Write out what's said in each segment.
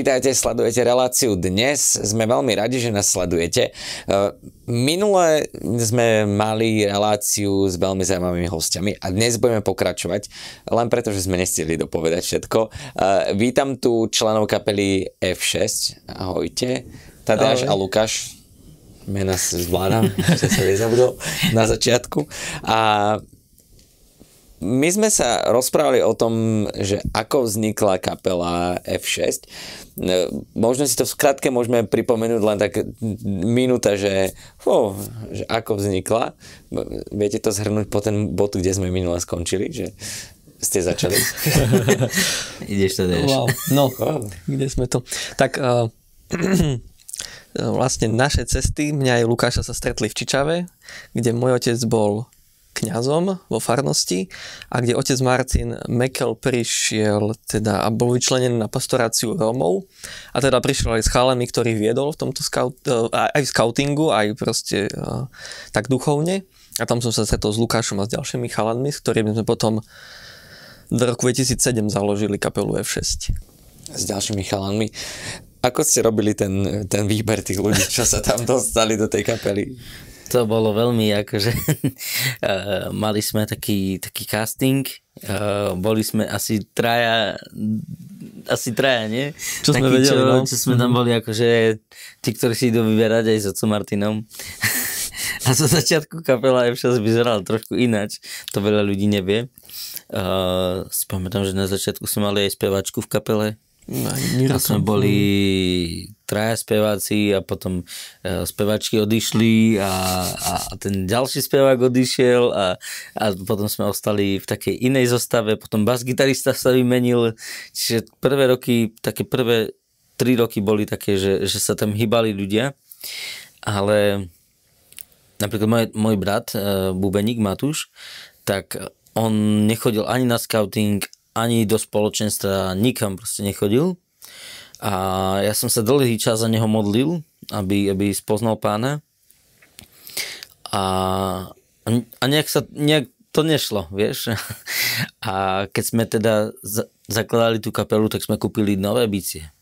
Vítajte, sledujete reláciu dnes. Sme veľmi radi, že nás sledujete. E, minule sme mali reláciu s veľmi zaujímavými hostiami a dnes budeme pokračovať, len preto, že sme nestihli dopovedať všetko. E, vítam tu členov kapely F6. Ahojte. Tadeáš Ahoj. a Lukáš mena sa zvládam, že sa nezabudol na začiatku. A my sme sa rozprávali o tom, že ako vznikla kapela F6. E, možno si to v skratke môžeme pripomenúť len tak minúta, že, oh, že ako vznikla. Viete to zhrnúť po ten bod, kde sme minule skončili? Že ste začali. Ideš to, ideš. Wow. No, oh. kde sme to? Tak uh, vlastne naše cesty, mňa aj Lukáša sa stretli v Čičave, kde môj otec bol kňazom vo farnosti a kde otec Martin Mekel prišiel teda a bol vyčlenený na pastoráciu Rómov a teda prišiel aj s chalami, ktorý viedol v tomto scout, e, aj v scoutingu, aj proste e, tak duchovne a tam som sa stretol s Lukášom a s ďalšími chalanmi, s ktorými sme potom v roku 2007 založili kapelu F6. S ďalšími chalanmi. Ako ste robili ten, ten výber tých ľudí, čo sa tam dostali do tej kapely? to bolo veľmi akože... Eh, mali sme taký, taký casting, eh, boli sme asi traja, asi traja, nie? Čo Taký, sme vedeli, čo, no? čo sme tam mhm. boli, akože tí, ktorí si idú vyberať aj s otcom Martinom. A zo začiatku kapela je 6 vyzerala trošku ináč, to veľa ľudí nevie. Uh, eh, spamätám, že na začiatku sme mali aj spevačku v kapele. No, a sme boli traja speváci a potom e, spevačky odišli a, a, ten ďalší spevák odišiel a, a potom sme ostali v takej inej zostave, potom bas-gitarista sa vymenil, čiže prvé roky, také prvé tri roky boli také, že, že sa tam hýbali ľudia, ale napríklad môj, môj brat, e, Bubeník Matúš, tak on nechodil ani na scouting, ani do spoločenstva, nikam proste nechodil a ja som sa dlhý čas za neho modlil, aby, aby spoznal pána. A, a nejak, sa, nejak to nešlo, vieš. A keď sme teda zakladali tú kapelu, tak sme kúpili nové bicie.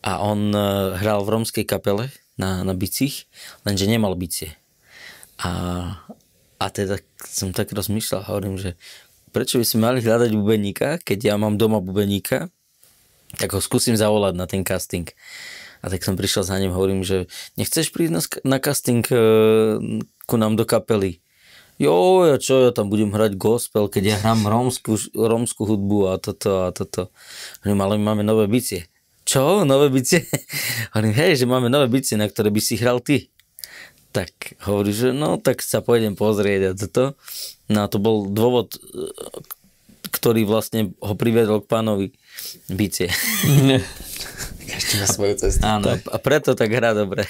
A on e, hral v romskej kapele na, na bicích, lenže nemal bicie. A, a teda som tak rozmýšľal, hovorím, že prečo by sme mali hľadať bubeníka, keď ja mám doma bubeníka, tak ho skúsim zavolať na ten casting. A tak som prišiel za ním, hovorím, že nechceš prísť na, na casting e, ku nám do kapely? Jo, ja čo, ja tam budem hrať gospel, keď ja hrám romskú, romskú hudbu a toto a toto. Hovorím, ale my máme nové bicie. Čo, nové bicie? Hovorím, hej, že máme nové bicie, na ktoré by si hral ty. Tak hovorí, že no tak sa pôjdem pozrieť a toto. No a to bol dôvod, eh, ktorý vlastne ho priviedol k pánovi bicie. Každý má svoju cestu. Áno, tak. a preto tak hrá dobre.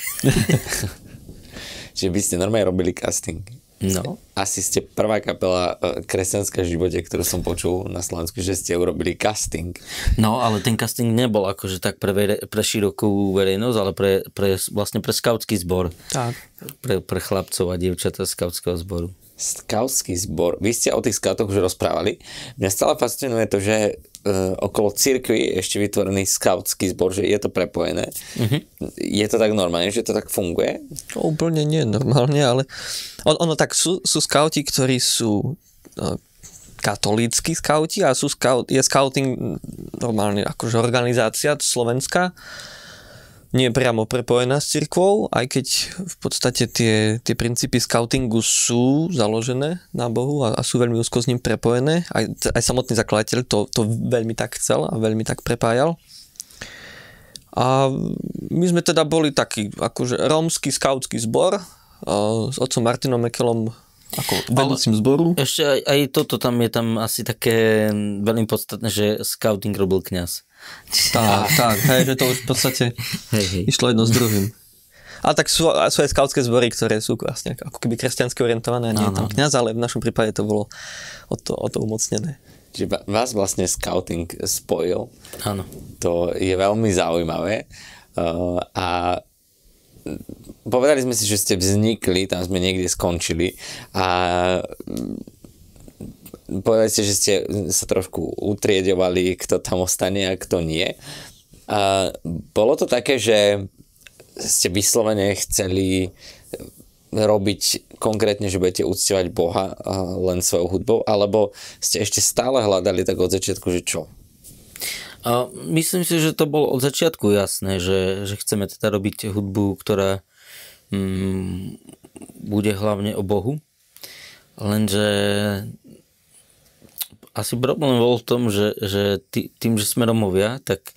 Čiže by ste normálne robili casting. No. Asi ste prvá kapela e, kresťanská v živote, ktorú som počul na Slovensku, že ste urobili casting. No, ale ten casting nebol akože tak pre, vere, pre širokú verejnosť, ale pre, pre, vlastne pre skautský zbor. Tak. Pre, pre chlapcov a dievčatá skautského zboru skautský zbor. Vy ste o tých skautoch už rozprávali. Mňa stále fascinuje to, že e, okolo cirkvi je ešte vytvorený skautský zbor, že je to prepojené. Mm-hmm. Je to tak normálne, že to tak funguje? To úplne nie normálne, ale on, ono tak sú, sú skauti, ktorí sú e, katolícky skauti a sú scout, je scouting normálne akože organizácia Slovenska nie je priamo prepojená s cirkvou, aj keď v podstate tie, tie princípy scoutingu sú založené na Bohu a, a sú veľmi úzko s ním prepojené. Aj, aj samotný zakladateľ to, to veľmi tak chcel a veľmi tak prepájal. A my sme teda boli taký akože rómsky skautský zbor o, s otcom Martinom Mekelom ako vedúcim zboru. Ešte aj, aj toto tam je tam asi také veľmi podstatné, že scouting robil kňaz. Tak, tak, hej, že to už v podstate hej, hej. išlo jedno s druhým. A tak sú, sú aj skautské zbory, ktoré sú vlastne ako keby kresťansky orientované, nie je tam kniaz, ale v našom prípade to bolo o to, o to umocnené. Čiže vás vlastne scouting spojil. Áno. To je veľmi zaujímavé. Uh, a povedali sme si, že ste vznikli, tam sme niekde skončili a povedali ste, že ste sa trošku utriedovali, kto tam ostane a kto nie. A bolo to také, že ste vyslovene chceli robiť konkrétne, že budete uctievať Boha len svojou hudbou, alebo ste ešte stále hľadali tak od začiatku, že čo? A myslím si, že to bolo od začiatku jasné, že, že chceme teda robiť hudbu, ktorá mm, bude hlavne o Bohu. Lenže asi problém bol v tom, že, že tý, tým, že sme Romovia, tak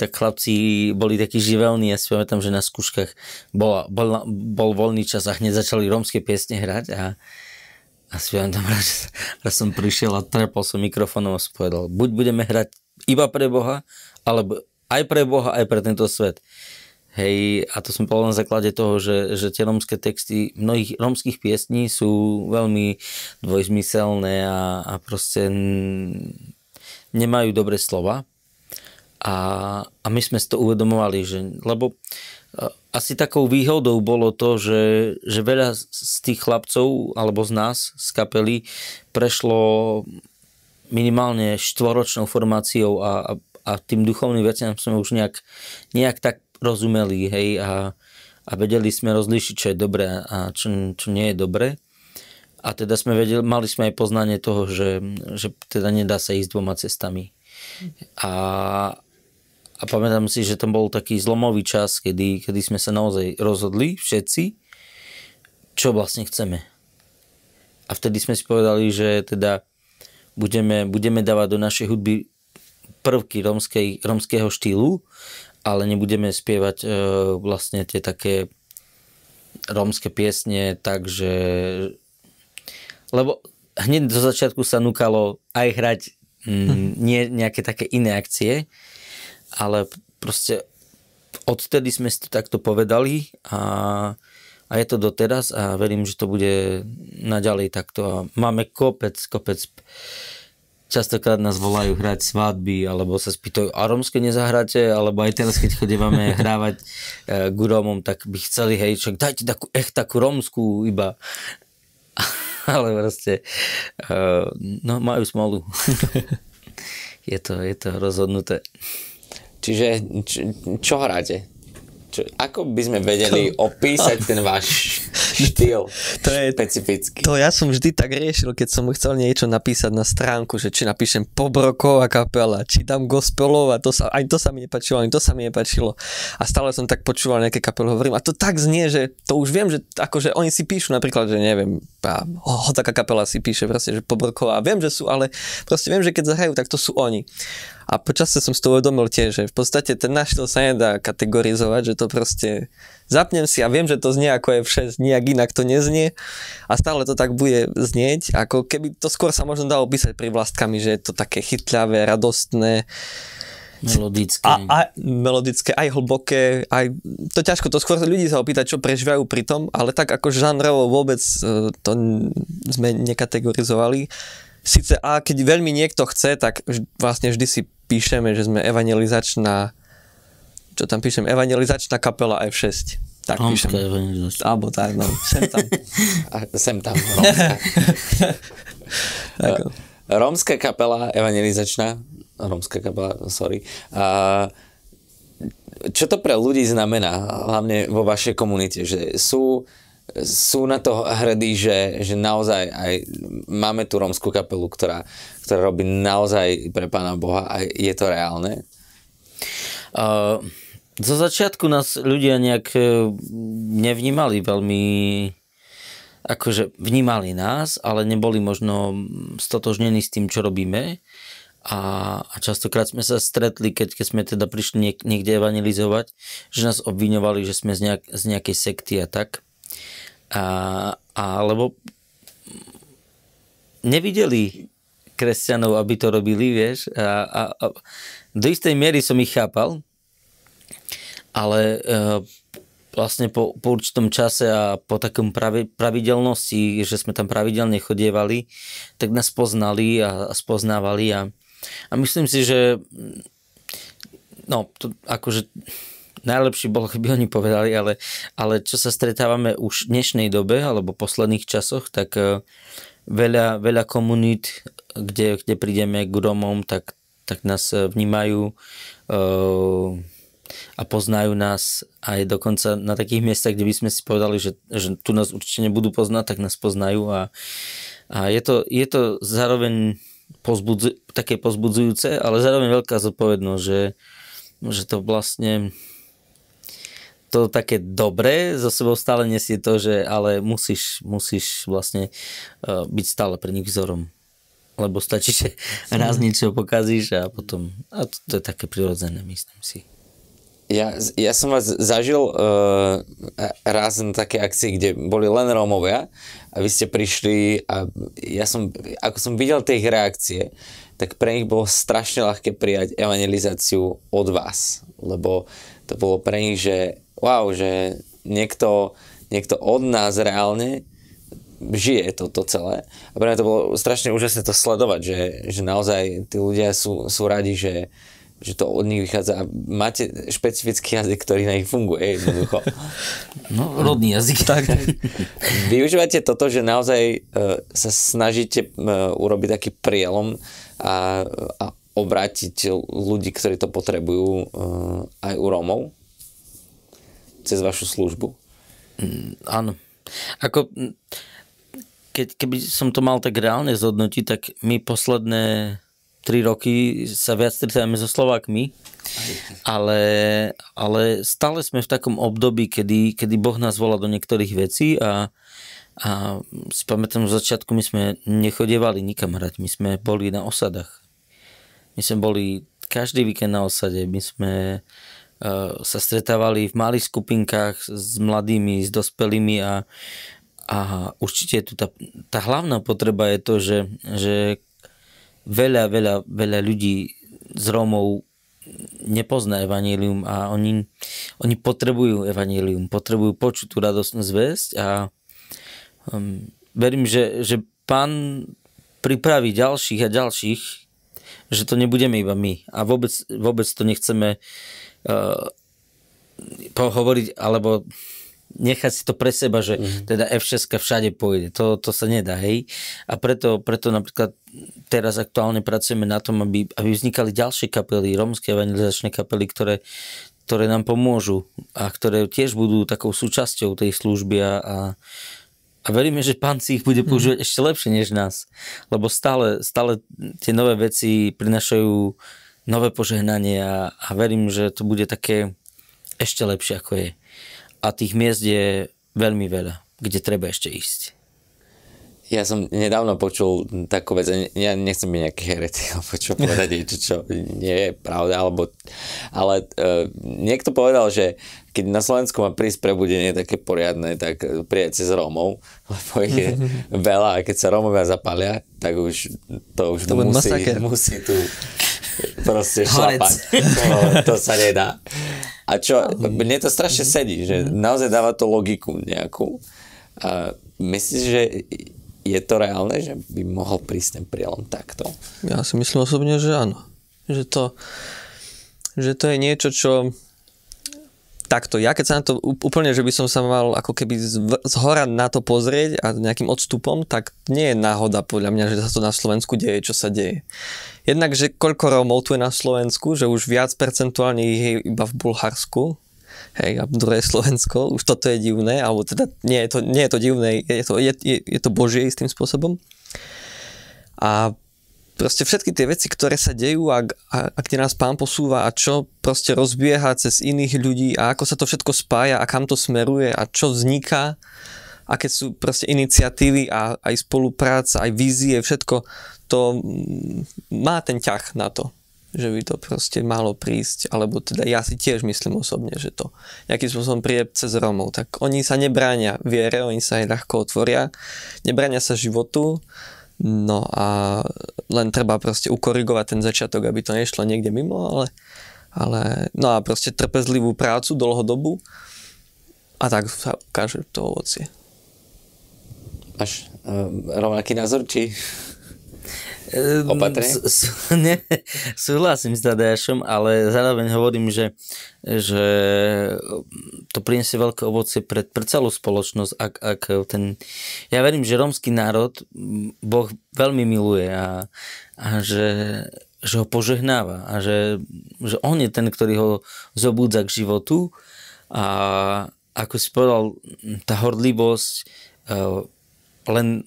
tak chlapci boli takí živelní. Ja si pamätám, že na skúškach bola, bol, bol voľný čas a hneď začali romské piesne hrať a, a si pamätám, že raz som prišiel a trepol som mikrofónom a som povedal, buď budeme hrať iba pre Boha, alebo aj pre Boha, aj pre tento svet. Hej, a to som povedal na základe toho, že, že tie romské texty mnohých romských piesní sú veľmi dvojzmyselné a, a proste nemajú dobré slova. A, a my sme si to uvedomovali, že, lebo e, asi takou výhodou bolo to, že, že veľa z tých chlapcov alebo z nás, z kapely, prešlo minimálne štvoročnou formáciou a, a, a tým duchovným veciam sme už nejak, nejak tak rozumeli, hej, a, a vedeli sme rozlíšiť, čo je dobré a čo, čo nie je dobré. A teda sme vedeli, mali sme aj poznanie toho, že, že teda nedá sa ísť dvoma cestami. A, a pamätám si, že tam bol taký zlomový čas, kedy, kedy sme sa naozaj rozhodli všetci, čo vlastne chceme. A vtedy sme si povedali, že teda budeme, budeme dávať do našej hudby prvky romskej, romského štýlu ale nebudeme spievať e, vlastne tie také rómske piesne, takže... Lebo hneď do začiatku sa núkalo aj hrať mm, hm. nie nejaké také iné akcie, ale proste odtedy sme si to takto povedali a, a je to doteraz a verím, že to bude naďalej takto a máme kopec, kopec Častokrát nás volajú hrať svadby, alebo sa spýtajú, a romské nezahráte, alebo aj teraz, keď chodívame hrávať e, k Rómom, tak by chceli, hej, čo, dajte takú, ech, takú romskú iba. Ale proste, e, no majú smolu. je, to, je to rozhodnuté. Čiže čo, čo hráte? Čo, ako by sme vedeli to... opísať ten váš štýl to je, špecificky? To ja som vždy tak riešil, keď som chcel niečo napísať na stránku, že či napíšem pobroková kapela, či tam gospelová, to sa, aj to sa mi nepačilo, ani to sa mi nepačilo. A stále som tak počúval nejaké kapely, hovorím, a to tak znie, že to už viem, že akože oni si píšu napríklad, že neviem, a oh, taká kapela si píše proste, že pobroková. Viem, že sú, ale proste viem, že keď zahrajú, tak to sú oni. A počasie som si to uvedomil tiež, že v podstate ten náš sa nedá kategorizovať, že to proste zapnem si a viem, že to znie ako je 6 nejak inak to neznie a stále to tak bude znieť, ako keby to skôr sa možno dalo písať pri vlastkami, že je to také chytľavé, radostné, Melodické. A, a, melodické, aj hlboké, aj, to ťažko, to skôr ľudí sa opýtať, čo prežívajú pri tom, ale tak ako žánrovo vôbec e, to sme nekategorizovali. Sice, a keď veľmi niekto chce, tak vlastne vždy si píšeme, že sme evangelizačná čo tam píšem, evangelizačná kapela F6. Tak Romská píšem. evangelizačná. Alebo tak, no, sem tam. A, sem tam, Romská. No. No. E, Romská kapela evangelizačná, Romská kapela, sorry. A, čo to pre ľudí znamená, hlavne vo vašej komunite, že sú sú na to hrdí, že, že naozaj aj máme tú romskú kapelu, ktorá, ktorá robí naozaj pre Pána Boha a je to reálne? Uh, zo začiatku nás ľudia nejak e, nevnímali veľmi akože vnímali nás, ale neboli možno stotožnení s tým, čo robíme. A, a častokrát sme sa stretli, keď, keď sme teda prišli niek- niekde evangelizovať, že nás obviňovali, že sme z, nejak, z nejakej sekty a tak. A, a lebo nevideli kresťanov, aby to robili, vieš. A, a, a do istej miery som ich chápal, ale e, vlastne po, po určitom čase a po takom pravi, pravidelnosti, že sme tam pravidelne chodievali, tak nás poznali a, a spoznávali a, a myslím si, že no, to akože najlepšie bolo, keby oni povedali, ale, ale čo sa stretávame už v dnešnej dobe alebo posledných časoch, tak e, veľa, veľa komunít, kde, kde prídeme k Romom, tak, tak nás e, vnímajú e, a poznajú nás aj dokonca na takých miestach, kde by sme si povedali, že, že tu nás určite nebudú poznať, tak nás poznajú a, a je, to, je to zároveň pozbudzu, také pozbudzujúce, ale zároveň veľká zodpovednosť, že, že to vlastne to také dobré zo sebou stále nesie to, že ale musíš, musíš vlastne e, byť stále pre nich vzorom. Lebo stačí, že mhm. raz niečo pokazíš a potom, a to, to je také prirodzené, myslím si. Ja, ja som vás zažil uh, raz na také akcii, kde boli len Rómovia a vy ste prišli a ja som, ako som videl tie ich reakcie, tak pre nich bolo strašne ľahké prijať evangelizáciu od vás, lebo to bolo pre nich, že wow, že niekto, niekto od nás reálne žije toto celé. A pre mňa to bolo strašne úžasné to sledovať, že, že naozaj tí ľudia sú, sú radi, že, že to od nich vychádza. Máte špecifický jazyk, ktorý na nich funguje jednoducho. No, rodný jazyk. Tak. Využívate toto, že naozaj e, sa snažíte e, urobiť taký prielom a, a obrátiť ľudí, ktorí to potrebujú e, aj u Rómov? cez vašu službu. Mm, áno. Ako, mm, keď, keby som to mal tak reálne zhodnotiť, tak my posledné tri roky sa viac stretávame so Slovákmi, ale, ale stále sme v takom období, kedy, kedy Boh nás volá do niektorých vecí a, a si pamätám, v začiatku my sme nechodievali nikam hrať, my sme boli na osadách. My sme boli každý víkend na osade, my sme Eh, sa stretávali v malých skupinkách s mladými, s dospelými a, a určite tu tá, tá hlavná potreba je to, že, že veľa, veľa, veľa ľudí z Rómov nepozná evanílium a oni, oni potrebujú evanílium, potrebujú počuť tú radosnú zväzť a um, verím, že, že pán pripraví ďalších a ďalších, že to nebudeme iba my a vôbec, vôbec to nechceme uh, Eh, pohovoriť alebo nechať si to pre seba, že mm-hmm. teda F6 všade pôjde. To, to sa nedá, hej. A preto, preto napríklad teraz aktuálne pracujeme na tom, aby, aby vznikali ďalšie kapely, romské evangelizačné kapely, ktoré, ktoré nám pomôžu a ktoré tiež budú takou súčasťou tej služby a, a, a veríme, že pán si ich bude mhm. používať mm ešte lepšie než nás. Lebo stále, stále tie nové veci prinašajú uh, nové požehnanie a, a verím, že to bude také ešte lepšie, ako je. A tých miest je veľmi veľa, kde treba ešte ísť. Ja som nedávno počul takú vec, ja nechcem byť nejaký heretik, alebo čo povedať, čo, čo nie je pravda, alebo, ale uh, niekto povedal, že keď na Slovensku má prísť prebudenie také poriadne, tak e, prijete s Rómov, lebo ich je veľa a keď sa Rómovia zapália, tak už to už to musí, musí tu proste šlapať. To, no, to sa nedá. A čo, mne to strašne mhm. sedí, že mhm. naozaj dáva to logiku nejakú. A myslím, že je to reálne, že by mohol prísť ten prielom takto? Ja si myslím osobne, že áno. Že to, že to je niečo, čo takto, ja keď sa na to úplne, že by som sa mal ako keby zhora na to pozrieť a nejakým odstupom, tak nie je náhoda podľa mňa, že sa to na Slovensku deje, čo sa deje. Jednak, že koľko Romov tu je na Slovensku, že už viac percentuálne ich je iba v Bulharsku, hej, a druhé je Slovensko, už toto je divné, alebo teda nie je to, nie je to divné, je to, je, je, je to božie istým spôsobom. A proste všetky tie veci, ktoré sa dejú a, a, a kde nás pán posúva a čo proste rozbieha cez iných ľudí a ako sa to všetko spája a kam to smeruje a čo vzniká, aké sú proste iniciatívy a aj spolupráca, aj vízie, všetko to mm, má ten ťah na to že by to proste malo prísť, alebo teda ja si tiež myslím osobne, že to nejakým spôsobom príde cez Romov, tak oni sa nebránia viere, oni sa aj ľahko otvoria, nebránia sa životu, no a len treba proste ukorigovať ten začiatok, aby to nešlo niekde mimo, ale, ale no a proste trpezlivú prácu dlhodobu a tak sa ukáže to ovocie. Máš uh, rovnaký názor, či Ehm, Opatrne? S, s, ne, súhlasím s Tadeášom, ale zároveň hovorím, že, že to priniesie veľké ovocie pre, pre celú spoločnosť. Ak, ak ten, ja verím, že rómsky národ Boh veľmi miluje a, a že že ho požehnáva a že, že on je ten, ktorý ho zobúdza k životu a ako si povedal, tá horlivosť eh, len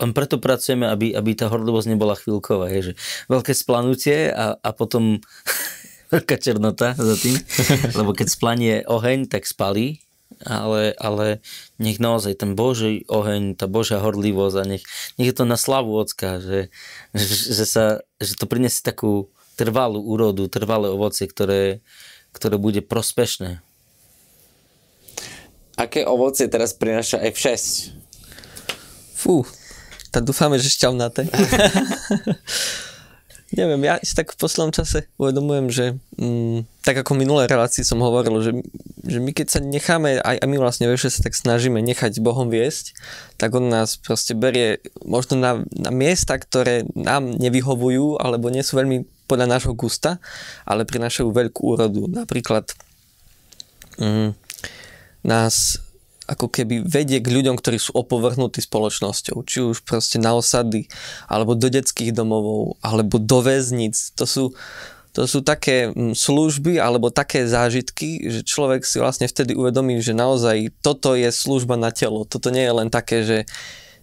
len preto pracujeme, aby, aby tá hordovosť nebola chvíľková. Je, že veľké splanutie a, a potom veľká černota za tým. Lebo keď splanie oheň, tak spalí ale, ale nech naozaj ten Boží oheň, tá Božia horlivosť a nech, nech je to na slavu Ocka, že, že, že, sa, že to priniesie takú trvalú úrodu, trvalé ovocie, ktoré, ktoré bude prospešné. Aké ovocie teraz prináša F6? Fú, dúfame, že że ściągnate. Nie Neviem. ja si tak v poslednom čase uvedomujem, že mm, tak ako minulé relácii som hovoril, že, že my keď sa necháme, aj, aj my vlastne že sa tak snažíme nechať Bohom viesť, tak on nás proste berie možno na, na miesta, ktoré nám nevyhovujú, alebo nie sú veľmi podľa nášho gusta, ale prinášajú veľkú úrodu. Napríklad mm, nás ako keby vedie k ľuďom, ktorí sú opovrhnutí spoločnosťou. Či už proste na osady, alebo do detských domovov, alebo do väznic. To sú, to sú také mm, služby alebo také zážitky, že človek si vlastne vtedy uvedomí, že naozaj toto je služba na telo. Toto nie je len také, že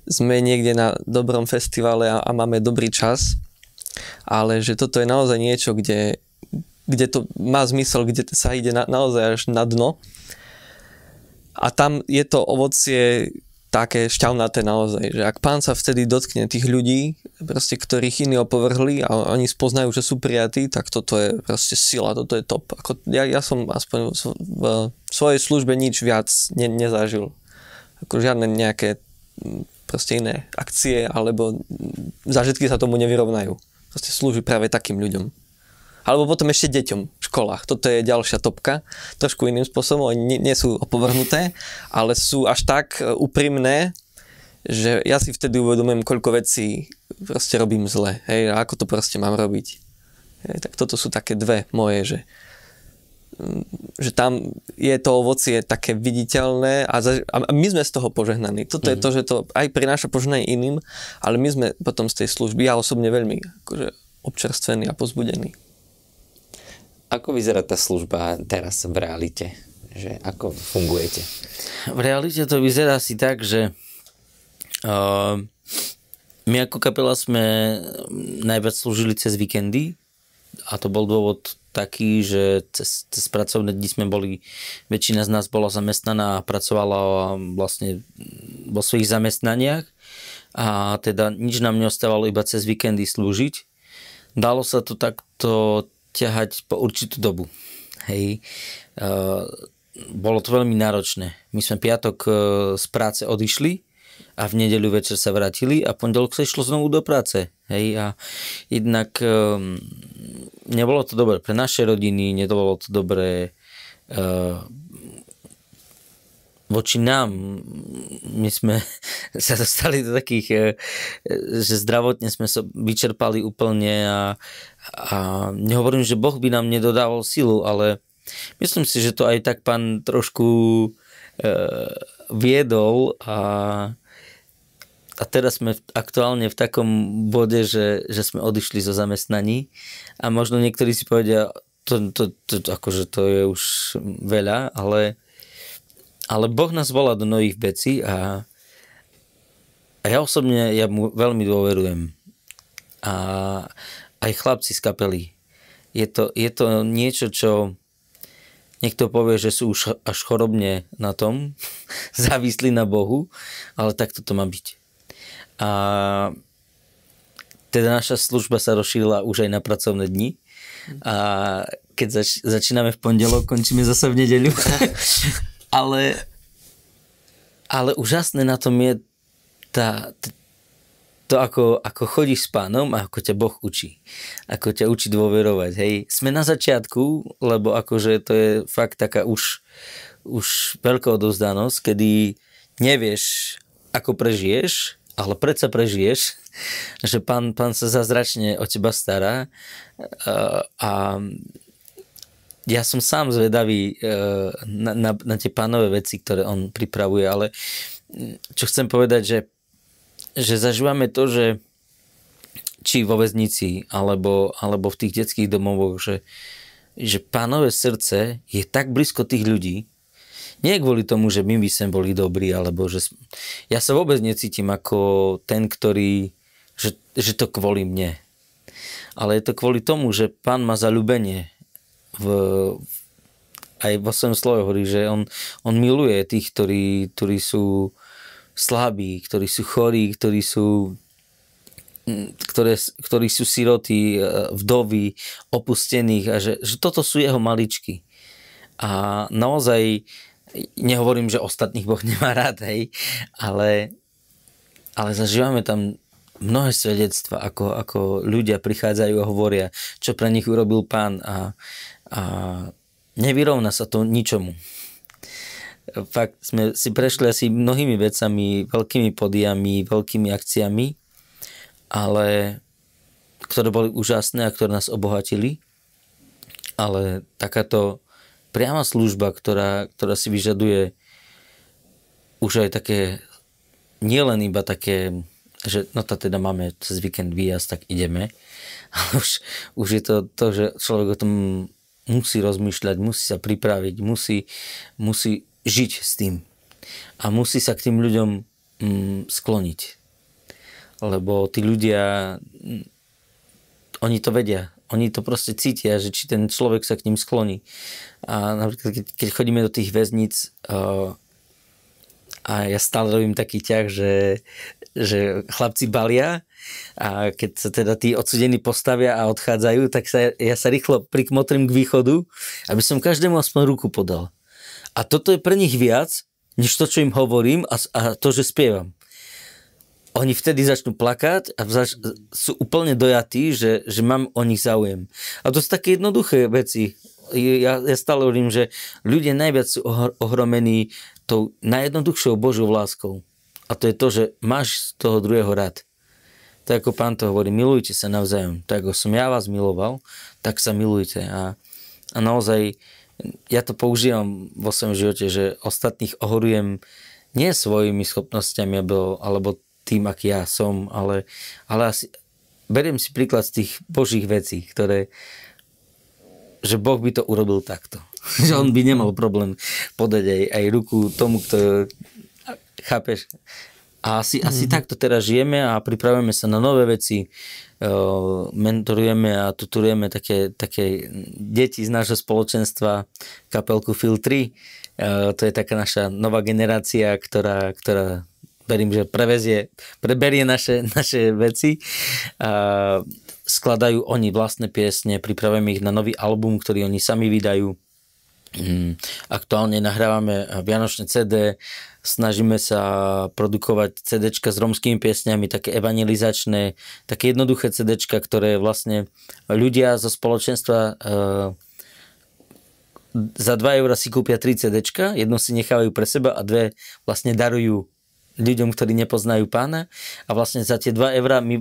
sme niekde na dobrom festivale a, a máme dobrý čas, ale že toto je naozaj niečo, kde, kde to má zmysel, kde sa ide na, naozaj až na dno a tam je to ovocie také šťavnaté naozaj, že ak pán sa vtedy dotkne tých ľudí, proste ktorých iní opovrhli a oni spoznajú, že sú prijatí, tak toto je proste sila, toto je top. Ako ja, ja som aspoň v svojej službe nič viac ne, nezažil. Ako žiadne nejaké proste iné akcie alebo zážitky sa tomu nevyrovnajú. Proste slúži práve takým ľuďom. Alebo potom ešte deťom v školách. Toto je ďalšia topka. Trošku iným spôsobom, oni nie sú opovrhnuté, ale sú až tak e, úprimné, že ja si vtedy uvedomujem, koľko vecí proste robím zle. Hej, a ako to proste mám robiť. Hej, tak toto sú také dve moje, že mm, že tam je to ovocie také viditeľné a, za, a my sme z toho požehnaní. Toto mm. je mhm. to, že to aj prináša požehnanie iným, ale my sme potom z tej služby, ja osobne veľmi akože občerstvený a pozbudený. Ako vyzerá tá služba teraz v realite? Že ako fungujete? V realite to vyzerá asi tak, že uh, my ako kapela sme najviac slúžili cez víkendy a to bol dôvod taký, že cez, cez pracovné dni sme boli, väčšina z nás bola zamestnaná a pracovala uh, vlastne vo svojich zamestnaniach a teda nič nám neostávalo iba cez víkendy slúžiť. Dalo sa to takto ťahať po určitú dobu. Hej. E, bolo to veľmi náročné. My sme piatok e, z práce odišli a v nedeľu večer sa vrátili a pondelok sa išlo znovu do práce. Hej. A jednak e, nebolo to dobré pre naše rodiny, nebolo to dobré voči nám. My sme sa dostali do takých, eh, že zdravotne sme sa vyčerpali úplne a, a nehovorím, že Boh by nám nedodával silu, ale myslím si, že to aj tak pán trošku e, viedol a, a teraz sme aktuálne v takom bode, že, že sme odišli zo zamestnaní a možno niektorí si povedia, to, to, to, akože to je už veľa, ale ale Boh nás volá do nových vecí a, a ja osobne ja mu veľmi dôverujem. A aj chlapci z kapely. Je to, je to niečo, čo niekto povie, že sú už až chorobne na tom, závislí na Bohu, ale takto to má byť. A teda naša služba sa rozšírila už aj na pracovné dni. A keď zač- začíname v pondelok, končíme zase v nedeľu. ale, ale úžasné na tom je tá, to, ako, ako chodíš s pánom a ako ťa Boh učí. Ako ťa učí dôverovať. Hej, sme na začiatku, lebo akože to je fakt taká už, už veľká odozdanosť, kedy nevieš, ako prežiješ, ale predsa prežiješ, že pán, pán sa zazračne o teba stará a, a ja som sám zvedavý e, na, na, na tie pánové veci, ktoré on pripravuje, ale mm, čo chcem povedať, že, že zažívame to, že či vo väznici, alebo, alebo v tých detských domovoch, že, že pánové srdce je tak blízko tých ľudí, nie kvôli tomu, že my by sme boli dobrí, alebo že... Ja sa vôbec necítim ako ten, ktorý... Že, že to kvôli mne. Ale je to kvôli tomu, že pán má zalúbenie v, aj vo svojom slove hovorí, že on, on miluje tých, ktorí, ktorí sú slabí, ktorí sú chorí, ktorí sú ktoré, ktorí sú siroty, e, vdovy, opustených a že, že toto sú jeho maličky. A naozaj nehovorím, že ostatných Boh nemá rád, hej, ale, ale zažívame tam mnohé svedectva, ako, ako ľudia prichádzajú a hovoria, čo pre nich urobil pán a, a nevyrovná sa to ničomu. Fakt sme si prešli asi mnohými vecami, veľkými podiami, veľkými akciami, ale ktoré boli úžasné a ktoré nás obohatili. Ale takáto priama služba, ktorá, ktorá si vyžaduje už aj také, nielen iba také, že no to teda máme cez víkend výjazd, tak ideme. Ale už, už je to to, že človek o tom musí rozmýšľať, musí sa pripraviť, musí, musí žiť s tým. A musí sa k tým ľuďom mm, skloniť. Lebo tí ľudia, mm, oni to vedia. Oni to proste cítia, že či ten človek sa k ním skloní. A napríklad, keď, keď chodíme do tých väznic, uh, a ja stále robím taký ťah, že, že chlapci balia a keď sa teda tí odsudení postavia a odchádzajú, tak sa, ja sa rýchlo prikmotrím k východu, aby som každému aspoň ruku podal. A toto je pre nich viac, než to, čo im hovorím a, a to, že spievam. Oni vtedy začnú plakať a zač- sú úplne dojatí, že, že mám o nich záujem. A to sú také jednoduché veci ja, ja stále hovorím, že ľudia najviac sú ohromení tou najjednoduchšou Božou láskou. A to je to, že máš toho druhého rád. Tak ako pán to hovorí, milujte sa navzájom. Tak ako som ja vás miloval, tak sa milujte. A, a naozaj ja to používam vo svojom živote, že ostatných ohorujem nie svojimi schopnosťami alebo, alebo tým, aký ja som, ale, ale asi, beriem si príklad z tých božích vecí, ktoré, že Boh by to urobil takto. že on by nemal problém podať aj, aj ruku tomu, kto... Chápeš? A asi, mm. asi mhm. takto teraz žijeme a pripravujeme sa na nové veci, uh, mentorujeme a tutorujeme také, také deti z nášho spoločenstva, kapelku Phil 3. Uh, to je taká naša nová generácia, ktorá, ktorá verím, že prevezie, preberie naše, naše veci. Uh, skladajú oni vlastné piesne, pripravujeme ich na nový album, ktorý oni sami vydajú. Mm, aktuálne nahrávame Vianočné CD, snažíme sa produkovať CD s romskými piesňami, také evangelizačné, také jednoduché CD, ktoré vlastne ľudia zo spoločenstva e, za 2 eura si kúpia 3 CDčka, jedno si nechávajú pre seba a dve vlastne darujú ľuďom, ktorí nepoznajú pána a vlastne za tie 2 eurá my,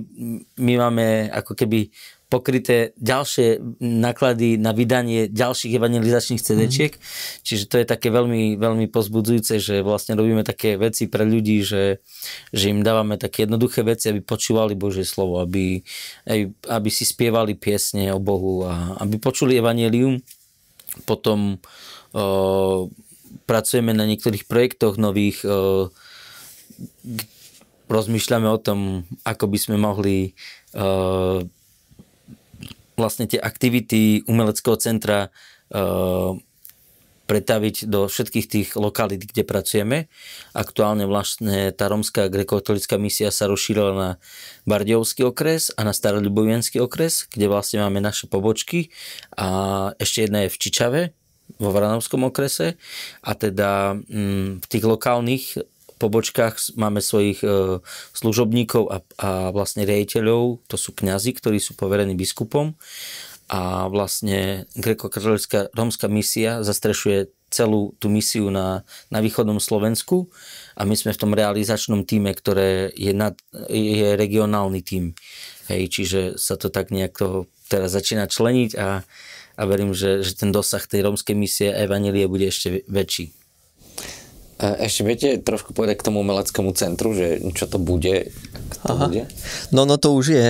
my máme ako keby pokryté ďalšie náklady na vydanie ďalších evangelizačných CD-čiek. mm Čiže to je také veľmi, veľmi pozbudzujúce, že vlastne robíme také veci pre ľudí, že, že im dávame také jednoduché veci, aby počúvali Božie slovo, aby, aby, aby si spievali piesne o Bohu a aby počuli evangelium. Potom o, eh, pracujeme na niektorých projektoch nových, o, eh, rozmýšľame o tom, ako by sme mohli uh, vlastne tie aktivity umeleckého centra uh, pretaviť do všetkých tých lokalít, kde pracujeme. Aktuálne vlastne tá romská grekotolická misia sa rozšírila na Bardiovský okres a na Starolibojenský okres, kde vlastne máme naše pobočky a ešte jedna je v Čičave, vo Vranovskom okrese a teda mm, v tých lokálnych pobočkách máme svojich e, služobníkov a, a vlastne rejiteľov, to sú kňazi, ktorí sú poverení biskupom a vlastne greko-katolická rómska misia zastrešuje celú tú misiu na, na východnom Slovensku a my sme v tom realizačnom týme, ktoré je, nad, je regionálny tým. Hej, čiže sa to tak nejako teraz začína členiť a, a verím, že, že ten dosah tej rómskej misie a Evanílie bude ešte väčší. E, ešte viete trošku povedať k tomu umeleckému centru, že čo to bude? To Aha. bude? No, no to už je.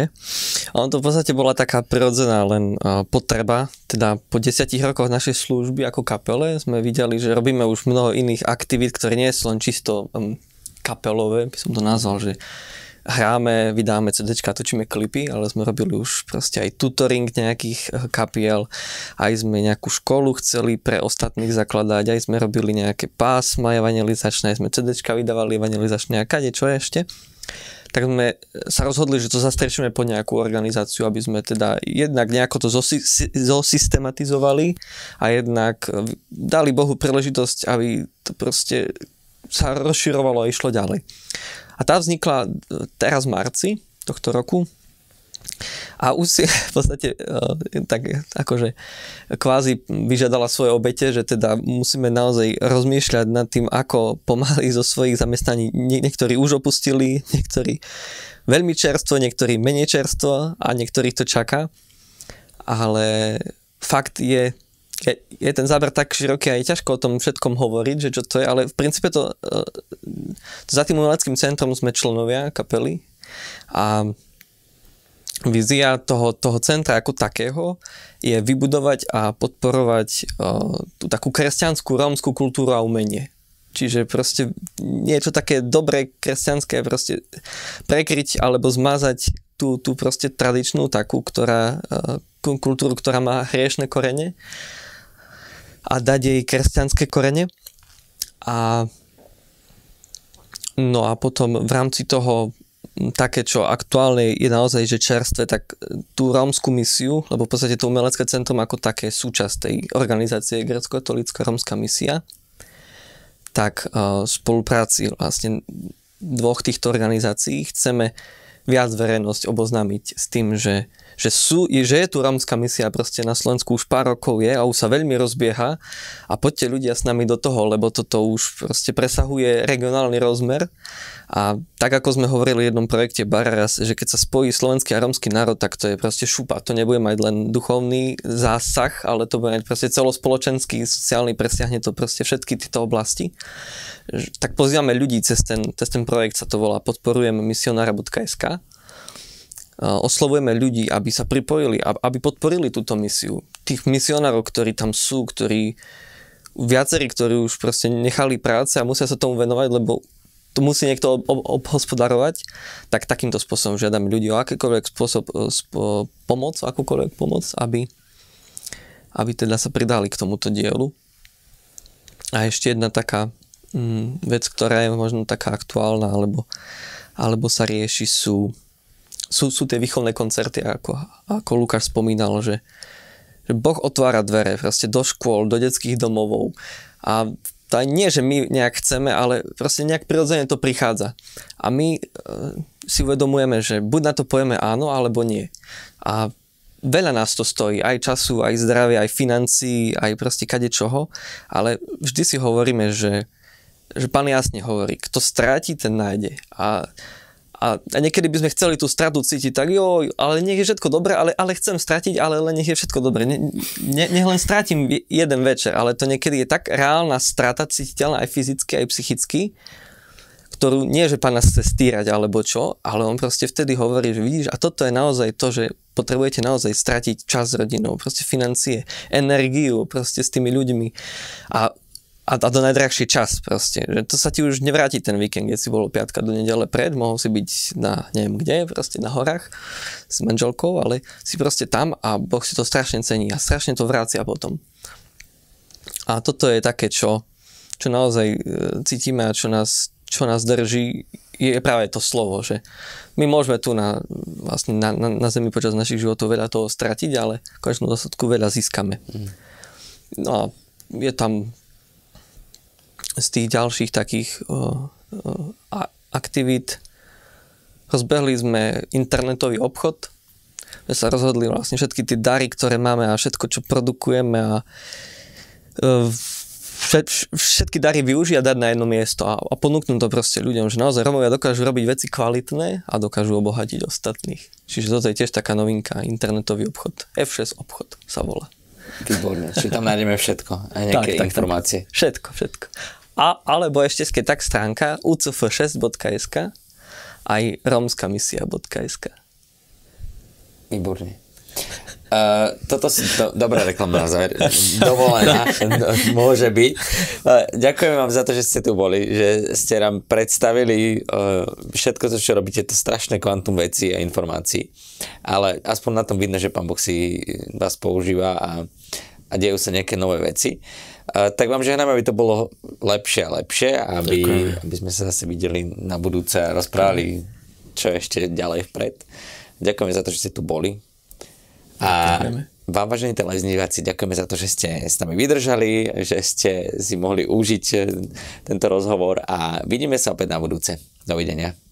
Ono to v podstate bola taká prirodzená len e, potreba. Teda po desiatich rokoch našej služby ako kapele sme videli, že robíme už mnoho iných aktivít, ktoré nie sú len čisto kapelové, by som to nazval, že hráme, vydáme CDčka, točíme klipy, ale sme robili už proste aj tutoring nejakých eh, kapiel, aj sme nejakú školu chceli pre ostatných zakladať, aj sme robili nejaké pásma evangelizačné, aj sme CDčka vydávali evangelizačné a kade čo ešte tak sme eh, sa rozhodli, že to zastrešíme po nejakú organizáciu, aby sme teda jednak nejako to zosystematizovali a jednak eh, dali Bohu príležitosť, aby to proste sa rozširovalo a išlo ďalej. A tá vznikla e, teraz v marci tohto roku. A už si v podstate e, tak akože kvázi vyžadala svoje obete, že teda musíme naozaj rozmýšľať nad tým, ako pomaly zo svojich zamestnaní niektorí už opustili, niektorí veľmi čerstvo, niektorí menej čerstvo a niektorých to čaká. Ale fakt je, je, je ten záber tak široký a je ťažko o tom všetkom hovoriť, že čo to je, ale v princípe to, to e, za tým umeleckým centrom sme členovia kapely a vízia toho, toho centra ako takého je vybudovať a podporovať o, e, tú takú kresťanskú rómskú kultúru a umenie. Čiže proste niečo také dobré kresťanské proste prekryť alebo zmazať tú, tú proste tradičnú takú, ktorá, e, kultúru, ktorá má hriešne korene a dať jej kresťanské korene. A no a potom v rámci toho také, čo aktuálne je naozaj, že čerstvé, tak e, tú rómskú misiu, lebo v podstate to umelecké centrum ako také súčasť tej organizácie grecko-katolická rómska misia, tak e, v spolupráci vlastne dvoch týchto organizácií chceme viac verejnosť oboznámiť s tým, že že, sú, že je tu rámska misia proste na Slovensku už pár rokov je a už sa veľmi rozbieha a poďte ľudia s nami do toho, lebo toto už proste presahuje regionálny rozmer a tak ako sme hovorili v jednom projekte Bararas, že keď sa spojí slovenský a rómsky národ, tak to je proste šupa, to nebude mať len duchovný zásah, ale to bude mať proste celospoločenský, sociálny, presiahne to proste všetky tieto oblasti. Tak pozývame ľudí cez ten, cez ten projekt, sa to volá podporujeme misionára.sk Eh, oslovujeme ľudí, aby sa pripojili, aby podporili túto misiu. Tých misionárov, ktorí tam sú, ktorí viacerí, ktorí už proste nechali práce a musia sa tomu venovať, lebo to musí niekto obhospodarovať, tak takýmto spôsobom žiadam ľudí o akýkoľvek spôsob eh, pomoc, akúkoľvek pomoc, aby, aby teda sa pridali k tomuto dielu. A ešte jedna taká mm, vec, ktorá je možno taká aktuálna, alebo, alebo sa rieši, sú sú, sú tie výchovné koncerty, ako, ako Lukáš spomínal, že, že Boh otvára dvere proste do škôl, do detských domov. a to aj nie, že my nejak chceme, ale proste nejak prirodzene to prichádza. A my e, si uvedomujeme, že buď na to pojeme áno, alebo nie. A veľa nás to stojí, aj času, aj zdravia, aj financií, aj proste kade čoho, ale vždy si hovoríme, že, že pán jasne hovorí, kto stráti, ten nájde. A a, a niekedy by sme chceli tú stratu cítiť tak, jo, ale nech je všetko dobré, ale, ale chcem stratiť, ale len nech je všetko dobré. Ne, ne, nech len strátim jeden večer, ale to niekedy je tak reálna strata cítiteľná aj fyzicky, aj psychicky, ktorú nie, že pána chce stírať alebo čo, ale on proste vtedy hovorí, že vidíš, a toto je naozaj to, že potrebujete naozaj stratiť čas s rodinou, proste financie, energiu proste s tými ľuďmi. A a, a do najdrahší čas proste. Že to sa ti už nevráti ten víkend, kde si bol piatka do nedele pred, mohol si byť na neviem kde, proste na horách s manželkou, ale si proste tam a Boh si to strašne cení a strašne to vrácia potom. A toto je také, čo, čo naozaj e, cítime a čo nás, čo nás drží, je práve to slovo, že my môžeme tu na, vlastne na, na, na zemi počas našich životov veľa toho stratiť, ale v konečnom dôsledku veľa získame. Mm. No a je tam z tých ďalších takých eh, eh, aktivít rozbehli sme internetový obchod, My sa rozhodli vlastne všetky tie dary, ktoré máme a všetko, čo produkujeme a eh, všetky dary využiť a dať na jedno miesto a, a ponúknú to proste ľuďom, že naozaj Romovia dokážu robiť veci kvalitné a dokážu obohatiť ostatných. Čiže toto je tiež taká novinka, internetový obchod. F6 obchod sa volá. Výborné, čiže tam nájdeme všetko, aj nejaké tak, tak, informácie. Tak, všetko, všetko. A, alebo ešte keď tak stránka ucf6.sk aj romskamisia.sk Výborne. Uh, toto si, do, dobrá reklama na záver, dovolená, do, no, môže byť. Uh, ďakujem vám za to, že ste tu boli, že ste nám predstavili uh, všetko čo robíte, to strašné kvantum veci a informácií, ale aspoň na tom vidno, že pán Boh si vás používa a, a dejú sa nejaké nové veci. Uh, tak vám žehnám, aby to bolo lepšie a lepšie, aby, aby sme sa zase videli na budúce a rozprávali, čo ešte ďalej vpred. Ďakujeme za to, že ste tu boli. A Ďakujeme. vám, vážení televizníci, ďakujeme za to, že ste s nami vydržali, že ste si mohli užiť eh, tento rozhovor a vidíme sa opäť na budúce. Dovidenia.